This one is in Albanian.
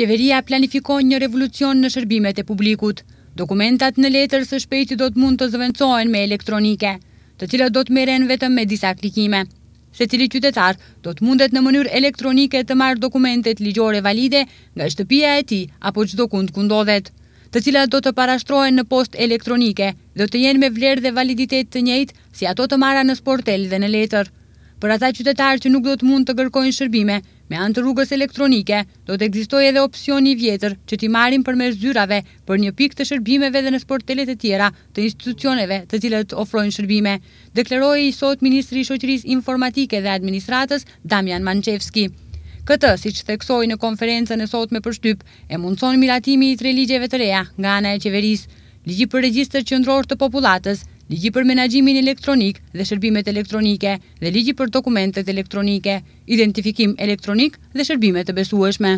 Qeveria planifikon një revolucion në shërbimet e publikut. Dokumentat në letër së shpejti do të mund të zëvëndsojnë me elektronike, të cilët do të meren vetëm me disa klikime. Se cili qytetar do të mundet në mënyrë elektronike të marrë dokumentet ligjore valide nga shtëpia e ti apo qdo kund kundodhet, të cilat do të parashtrojnë në post elektronike dhe të jenë me vlerë dhe validitet të njëjtë si ato të marra në sportel dhe në letër për ata qytetarë që nuk do të mund të kërkojnë shërbime, me antë rrugës elektronike, do të egzistoj edhe opcioni vjetër që ti marim për mërë zyrave për një pik të shërbimeve dhe në sportelet e tjera të institucioneve të cilët ofrojnë shërbime, dekleroj i sot Ministri i Shoqëris Informatike dhe Administratës Damjan Manqevski. Këtë, si që theksoj në konferencën e sot me përshtyp, e mundëson miratimi i tre ligjeve të reja nga ana e qeverisë, ligji për regjistër qëndror të populatës, ligji për menagjimin elektronik dhe shërbimet elektronike dhe ligji për dokumentet elektronike, identifikim elektronik dhe shërbimet të besueshme.